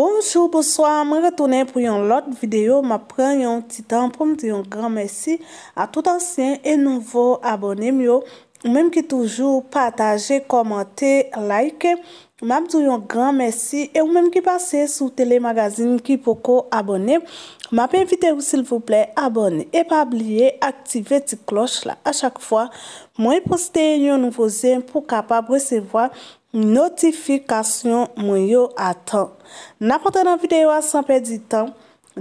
Bonjour, bonsoir, mwen retounen pou yon lot videyo, mwen pren yon titan pou mwen diyon gran mersi a tout ansyen e nouvo abonem yo, mwen mwen ki toujou pataje, komante, like, mwen mwen diyon gran mersi e mwen mwen ki pase sou telemagazin ki pou ko abonem, mwen mwen invite ou sil vouple abonem e pa blie aktive ti kloch la, a chak fwa, mwen e poste yon nouvo zyen pou kapab resevoa Notifikasyon mwen yo atan. Na pote nan videyo a sanpe di tan,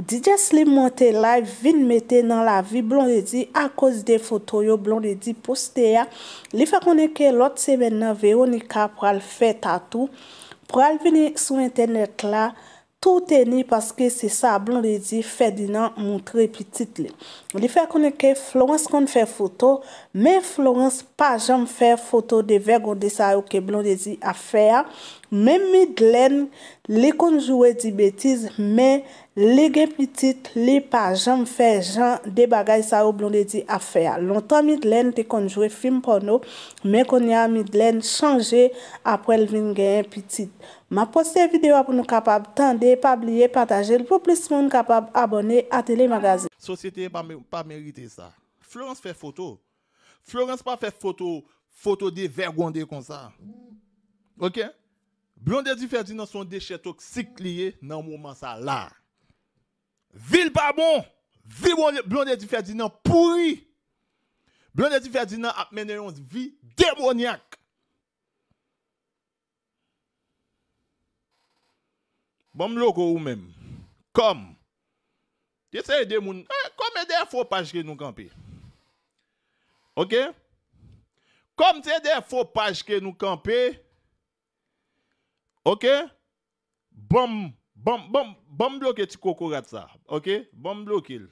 Didjes li monte live vin meten nan la vi blondedi a koz de fotoyo blondedi poste ya. Li fe konen ke lot semen nan Veonika pral fe tatou. Pral vini sou internet la. tout eni paske se sa Blondesie Ferdinand moun trepitit li. Li fè konen ke Florence kon fè foto, men Florence pa jan fè foto de vergon de sa yo ke Blondesie a fè a, men mi glen Li konjouwe di betiz, men li gen pitit, li pa jan fe jan de bagay sa ou blon de di afer. Lontan midlen te konjouwe film porno, men konya midlen chanje aprel vin gen pitit. Ma poste videwa pou nou kapab tande, pabliye, pataje, l pou plis moun kapab abone a telemagazin. Sosyete pa merite sa. Florence fe foto. Florence pa fe foto, foto de vergonde kon sa. Ok? Blonde di Ferdinand son dechè toksik liye nan mouman sa la. Vil pa bon. Vil bon. blonde di Ferdinand pouri. Blonde di Ferdinand ap mener yon vi demonyak. Bwam lo ko ou men. Kom. Te se demonyak. Eh, kom e de fwo pajke nou kampe. Ok. Kom te de fwo pajke nou kampe. Ok, bom, bom, bom, bom bloke ti koko gata sa, ok, bom bloke il.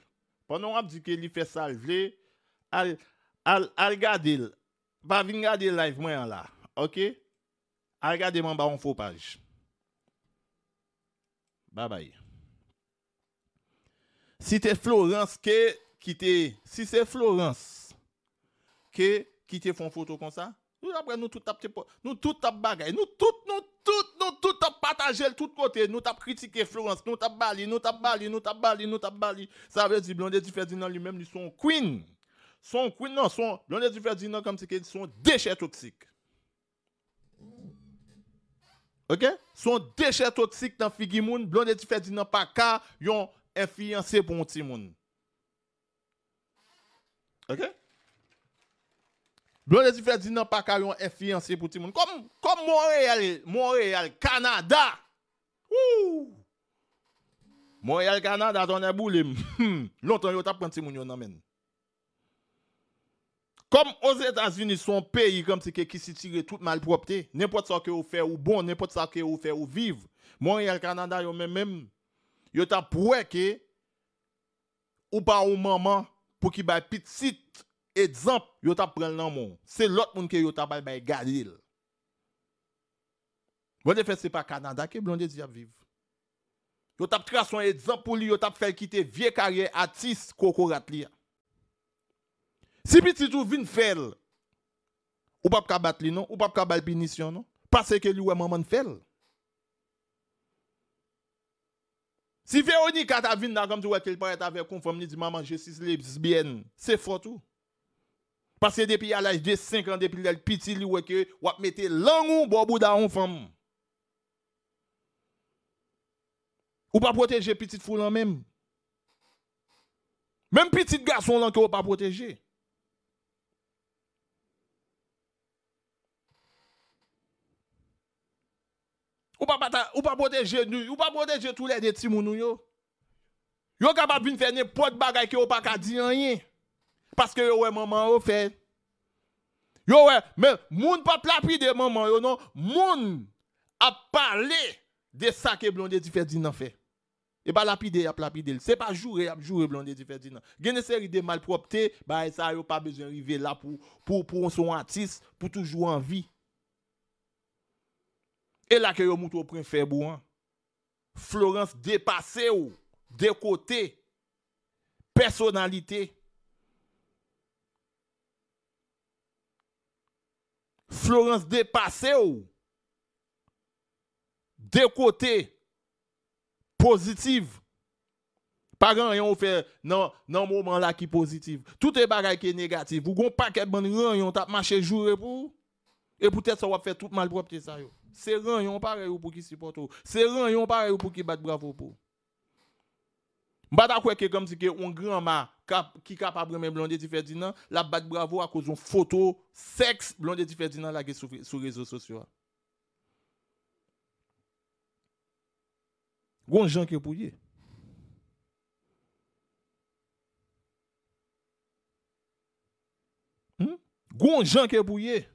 Ponon ap di ke li fe sal vle, al, al, al gade il, pa vin gade il live mwen la, ok, al gade mwen ba on fo page. Ba bay. Si te Florence ke, ki te, si se Florence, ke, ki te fon foto kon sa, nou la bre nou tout tap te po, nou tout tap bagay, nou tout nou tout. tout côté, nous t'as critiqué Florence, nous t'as bali, nous t'as bali, nous t'as bali, nous t'as bali. Ça veut dire Blondet du Ferdinand lui-même, ils sont queen. Son queen, non, son Blondet du Ferdinand comme si qu'ils sont déchets toxiques. OK? Son déchets toxiques dans Figi Moun, Blondet du Ferdinand pas cas yon influencé pour un petit monde. OK? Blondesi Ferdinand pas carrément influencé pour tout le monde. Comme, comme Montréal, Montréal, Canada. Ouh! Montréal, Canada, tonne boulim. Hmm. boule. Longtemps, yon tap prendre tout le monde Comme aux États-Unis, son pays, comme si qui s'y tire toute malpropreté, n'importe ce que vous faites ou bon, n'importe ce que vous faites ou vivre. Montréal, Canada, yon même, même, yon prouvé que ou pas ou maman pour qu'il ba petite exemple, yo t'ap pris nan C'est l'autre monde qui yo t'ap bay bay Galil. Bon c'est pas Canada que blondé a vivre. Yo t'ap tracé exemple pour lui, yo fait quitter vieille carrière artiste li. Si petit tou vin faire ou pas ka battre non, ou pas ka bay non, parce que lui ouais maman fait. Si t'a comme avec maman les bien, c'est fort tout. Pase depi alaj de 5 an depi lèl piti li weke, wap mette langou bobo da on fam. Ou pa proteje piti foulan menm. Menm piti gason lan ki ou pa proteje. Ou pa proteje nou, ou pa proteje tout lèl de timoun nou yo. Yo kapap vin fène pot bagay ki ou pa ka di yanyen. Paske yo we maman yo fe. Yo we, men, moun pa plapide maman yo, non. Moun ap pale de sa ke blonde di fe di nan fe. E ba lapide ap lapide. Se pa jure, jure blonde di fe di nan. Genese ri de malpropte, ba e sa yo pa bezyon rive la pou, pou pou on son atis, pou toujou an vi. E la ke yo moutou pre fè bou an. Florence depase ou, de kote, personalite, Florence dépassé ou des côtés Pas grand rien fait dans non moment là qui positif. Tout est bagaille qui est négatif. Ou gon paquet bon rien t'a marché jour pour et peut-être ça va faire tout mal propre ça yo. C'est rien pareil pour qui supporte ou. C'est rien pareil pour qui bat bravo pour. M'pa kwe que comme si que on grand ma qui capable même Blondé Di Ferdinand, la bat bravo à cause d'une photo sexe blonde Di Ferdinand là sur les réseaux sociaux. Gon ke qui est hmm? Gon qui qui bouillé.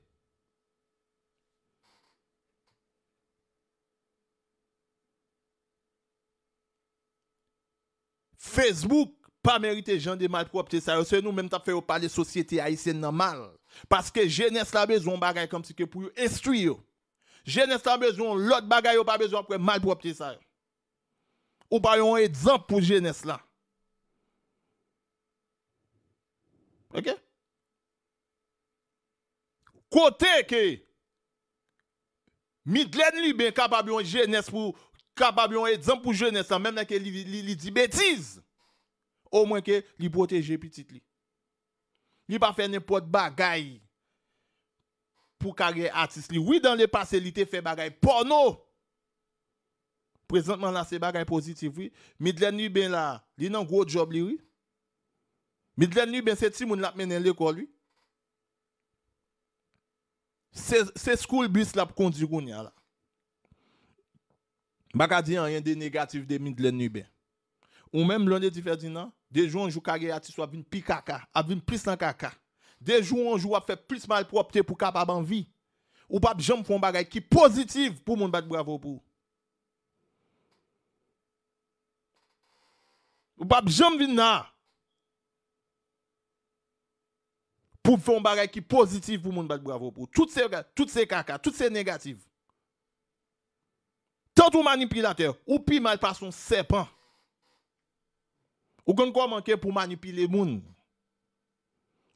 Facebook pa merite jan de mal pou opte sa yo. Se nou menm ta fe yo pale sosyete a yi, se nan mal. Paske jenese la bezon bagay kom se ke pou yo estri yo. Jenese la bezon, lot bagay yo pa bezon apwe mal pou opte sa yo. Ou pa yon e djan pou jenese la. Ok? Kote ke, mi glen li ben kapab yon jenese pou, kapab yon e djan pou jenese la, menm la ke li di betiz. au moins que li protéger petit li. Li pas faire n'importe bagaille pour carrière artiste li. Oui, dans le passé, li te fait bagaille porno. Présentement là, c'est bagaille positif, oui. Midlen Nubin là, a un gros job li, oui. Midlen ben c'est Timoun l'a mené l'école, lui. C'est school bus l'a conduit conduire là. Baka di an rien de négatif de Midlen Nubin. Ou même l'on de Ferdinand, des jours, on joue carrière artiste, on vient plus caca, à une plus la caca. Des jours, on joue à faire plus mal pour opter pour capable en vie. Ou pas de faire un bagage qui positive positives pour mon battre bravo pour. Ou pas j'en viens là. Pour faire un bagage qui positive pour mon gens bravo pour. Toutes ces, toutes ces caca, toutes ces négatives. Tant ou manipulateur, ou pis mal par son serpent. Ou kon kon manke pou manipile moun.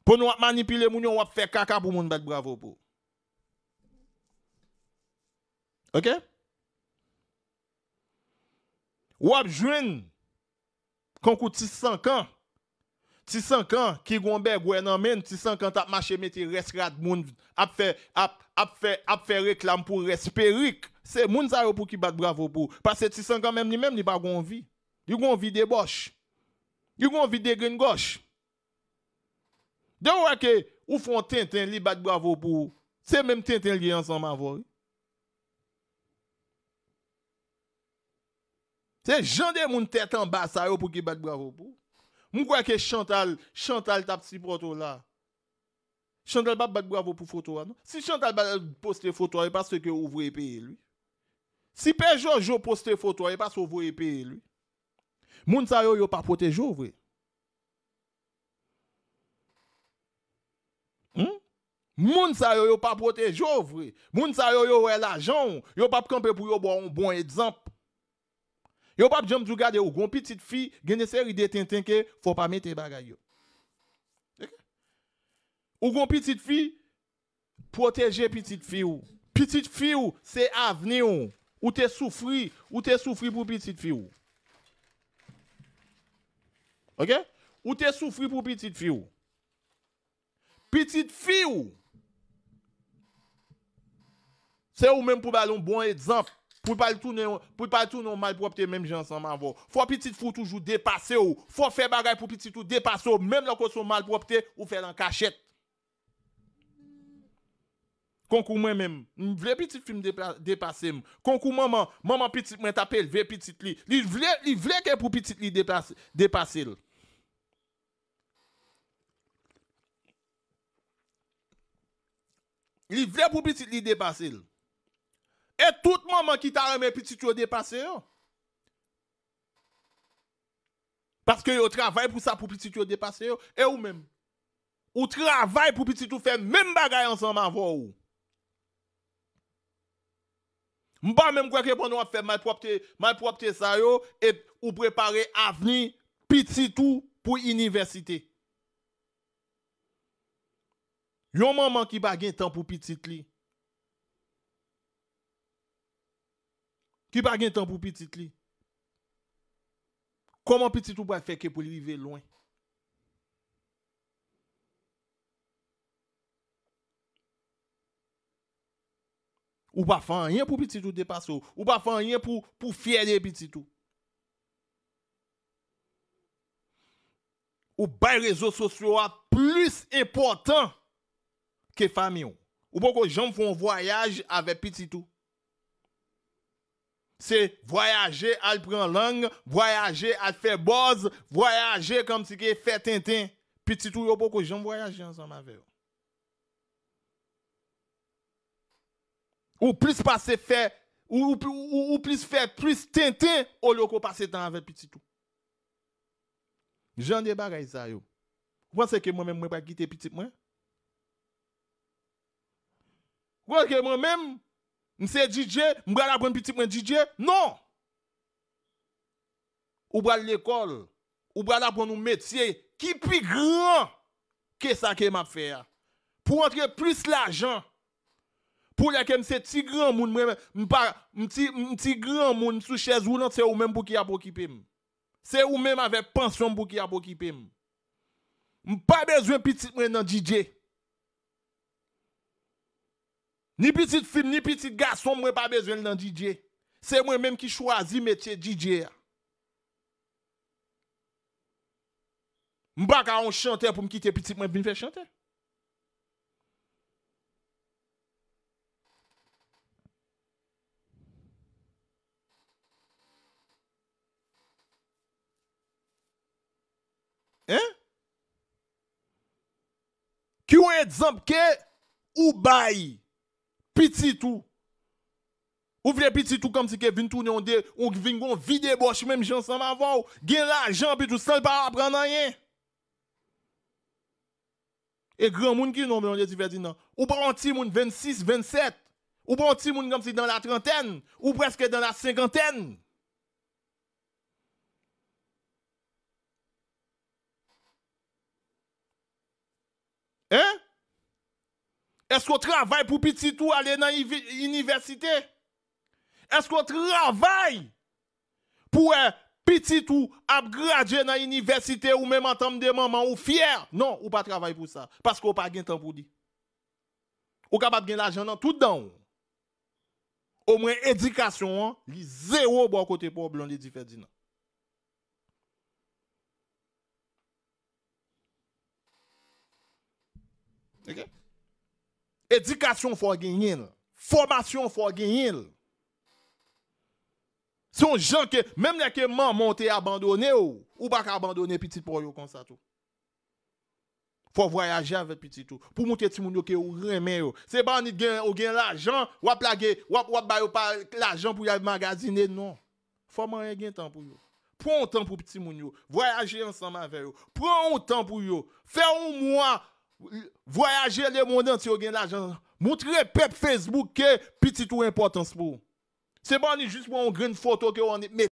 Pon nou ap manipile moun, yon wap fe kaka pou moun bat bravo pou. Ok? Wap jwen, kon kou tis sankan, tis sankan, ki gwenbe gwenan men, tis sankan tap mache meti reskrat moun, ap fe reklam pou resperik. Se moun zaro pou ki bat bravo pou. Pase tis sankan men, ni men ni pa gwenvi. Ni gwenvi deboche. Yon kon vide gen goch. De ou akè, ou fon ten ten li bat bravo pou, se menm ten ten li ansanman vò. Se jande moun tèt an basa yo pou ki bat bravo pou. Moun kwa akè Chantal, Chantal tap si proto la. Chantal bat bat bravo pou fotowa nou. Si Chantal bat poste fotowa, e pa se ke ou vwè peye lou. Si Pejoujou poste fotowa, e pa se ou vwè peye lou. Moun sa yo yo pa protej yo vre. Hmm? Moun sa yo yo pa protej yo vre. Moun sa yo yo wè la jan. Yo pap kampe pou yo bon exemple. Yo pap jom zougade ou goun pitit fi, genese ride ten tenke, fò pa mette bagay yo. Ou goun pitit fi, proteje pitit fi ou. Pitit fi ou, se aveni ou. Ou te soufri, ou te soufri pou pitit fi ou. Ou te soufri pou pitit fi ou? Pitit fi ou? Se ou men pou balon bon e zamp, pou pal tou nou malpropte men jansanman vo. Fwa pitit fou toujou depase ou. Fwa fe bagay pou pitit ou depase ou. Menm la kon sou malpropte ou fe lankachet. Konkou men men, mwen vle pitit fi m depase m. Konkou maman, maman pitit mwen tapel, vle pitit li. Li vle ke pou pitit li depase l. Li vle pou piti li depase li. E tout maman ki ta reme piti yo depase yo. Paske yo travay pou sa pou piti yo depase yo. E ou men. Ou travay pou piti yo fè men bagay ansanman vwa ou. Mba men mkweke bon nou ap fè malpropte sa yo. E ou prepare avni piti yo pou iniversite. Yon maman ki ba gen tan pou pitit li? Ki ba gen tan pou pitit li? Koman pitit ou ba fè ke pou li vive lwen? Ou ba fè an yen pou pitit ou depas ou? Ou ba fè an yen pou fè an yen pitit ou? Ou ba yon rezo sosyo a plus importan famille. Ou beaucoup gens font voyage avec petit tout. C'est voyager à prendre langue, voyager à faire boss, voyager comme si que fait tintin. Petit tout, beaucoup gens voyager ensemble avec vous. Ou plus passer faire ou, plus faire plus tintin au lieu qu'on passer temps avec petit tout. J'en des bagages ça yo. Vous pensez que moi-même, je vais pas quitter petit moins? Mwen mwen mèm, mwen se DJ, mwen bral apren piti mwen DJ, non. Ou bral l'ekol, ou bral apren nou metye, ki pi gran, ke sa ke m ap fè ya? Pou anke plus la jan, pou lakè mwen se ti gran moun, mwen ti gran moun sou chèz ou nan, se ou mèm pou ki ap okipèm. Se ou mèm avè pension pou ki ap okipèm. Mwen pa bezwen piti mwen nan DJ, mwen. Ni pitit film, ni pitit gason, mwen pa bezwen nan DJ. Se mwen menm ki chwazi metye DJ. M baka an chante pou m kite pitit mwen bin fè chante. Hein? Ki wè dzamp ke ou bayi? petit tout. Ouvre petit tout comme si que vin tourner on vin gon vide boche même gens sans avoir, gain l'argent tout seul pas apprendre rien. Et grand monde qui non mais on dit ou pas un petit 26, 27, ou pas un petit comme si dans la trentaine, ou presque dans la cinquantaine. Esko travay pou piti tou ale nan universite? Esko travay pou e euh, piti tou apgrade nan universite ou memantam de maman ou fyer? Non, ou pa travay pou sa. Paske ou pa gen tanpou di. Ou kapat gen la jen nan tout dan ou. Ou mwen edikasyon an, li zero bo akote pou oblon li dife di nan. Egep? Edikasyon fò gen yil. Formasyon fò gen yil. Sè yon jankè, mèm lè keman monte abandone ou, ou bak abandone piti pou yo konsato. Fò voyaje avè piti tou. Pou moun te timoun yo ke ou remen yo. Se ban ni gen ou gen l'ajan, wap lage, wap wap bayo pa l'ajan pou yav magazine, non. Fò moun re gen tan pou yo. Prou an tan pou piti moun yo. Voyaje ansama ve yo. Prou an tan pou yo. Fè an mouan, Voyaje le mounen ti yo gen la jansan Moutre pep Facebook ke Piti tou importans pou Se ban li jist moun bon, gren foto ke wani